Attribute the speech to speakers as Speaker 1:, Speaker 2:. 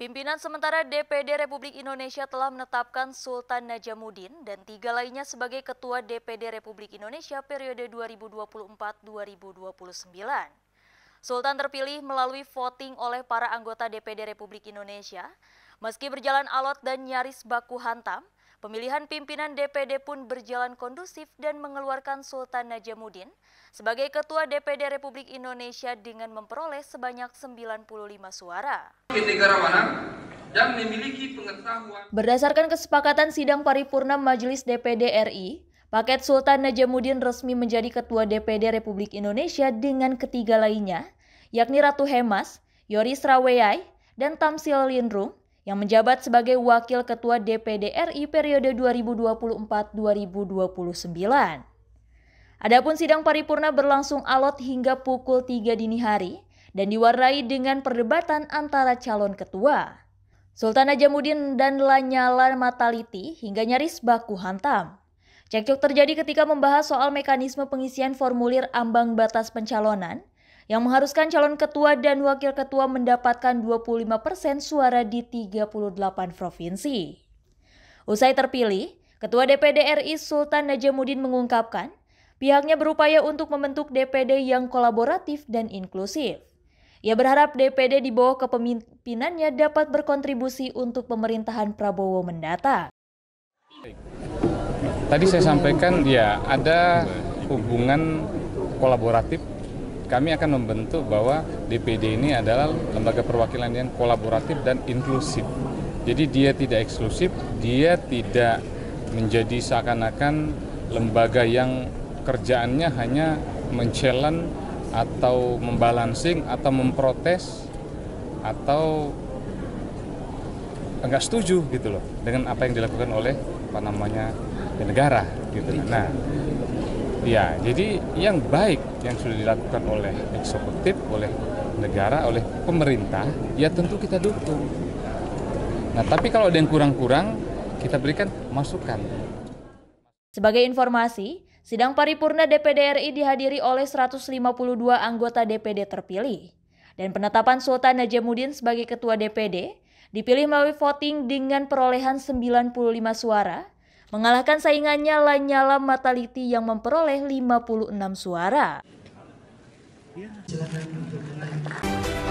Speaker 1: Pimpinan sementara DPD Republik Indonesia telah menetapkan Sultan Najamuddin dan tiga lainnya sebagai Ketua DPD Republik Indonesia periode 2024-2029. Sultan terpilih melalui voting oleh para anggota DPD Republik Indonesia. Meski berjalan alot dan nyaris baku hantam, Pemilihan pimpinan DPD pun berjalan kondusif dan mengeluarkan Sultan Najamuddin sebagai Ketua DPD Republik Indonesia dengan memperoleh sebanyak 95 suara. Berdasarkan kesepakatan sidang paripurna Majelis DPD RI, Paket Sultan Najamuddin resmi menjadi Ketua DPD Republik Indonesia dengan ketiga lainnya, yakni Ratu Hemas, Yoris Raweyai, dan Tamsil Lindrum, yang menjabat sebagai Wakil Ketua DPD RI periode 2024-2029. Adapun sidang paripurna berlangsung alot hingga pukul 3 dini hari dan diwarnai dengan perdebatan antara calon ketua. Sultan Ajamuddin dan Lanyala Mataliti hingga nyaris baku hantam. Cekcok terjadi ketika membahas soal mekanisme pengisian formulir ambang batas pencalonan yang mengharuskan calon ketua dan wakil ketua mendapatkan 25% suara di 38 provinsi. Usai terpilih, Ketua DPD RI Sultan Najamuddin mengungkapkan, pihaknya berupaya untuk membentuk DPD yang kolaboratif dan inklusif. Ia berharap DPD di bawah kepemimpinannya dapat berkontribusi untuk pemerintahan Prabowo mendata.
Speaker 2: Tadi saya sampaikan ya ada hubungan kolaboratif kami akan membentuk bahwa DPD ini adalah lembaga perwakilan yang kolaboratif dan inklusif. Jadi dia tidak eksklusif, dia tidak menjadi seakan-akan lembaga yang kerjaannya hanya mencelan atau membalancing atau memprotes atau enggak setuju gitu loh dengan apa yang dilakukan oleh apa namanya negara gitu. Nah, Ya, jadi yang baik yang sudah dilakukan oleh eksekutif, oleh negara, oleh pemerintah, ya tentu kita dukung. Nah, tapi kalau ada yang kurang-kurang, kita berikan masukan.
Speaker 1: Sebagai informasi, sidang paripurna DPD RI dihadiri oleh 152 anggota DPD terpilih. Dan penetapan Sultan Najamuddin sebagai ketua DPD dipilih melalui voting dengan perolehan 95 suara mengalahkan saingannya Lanyala Mataliti yang memperoleh 56 suara. Ya.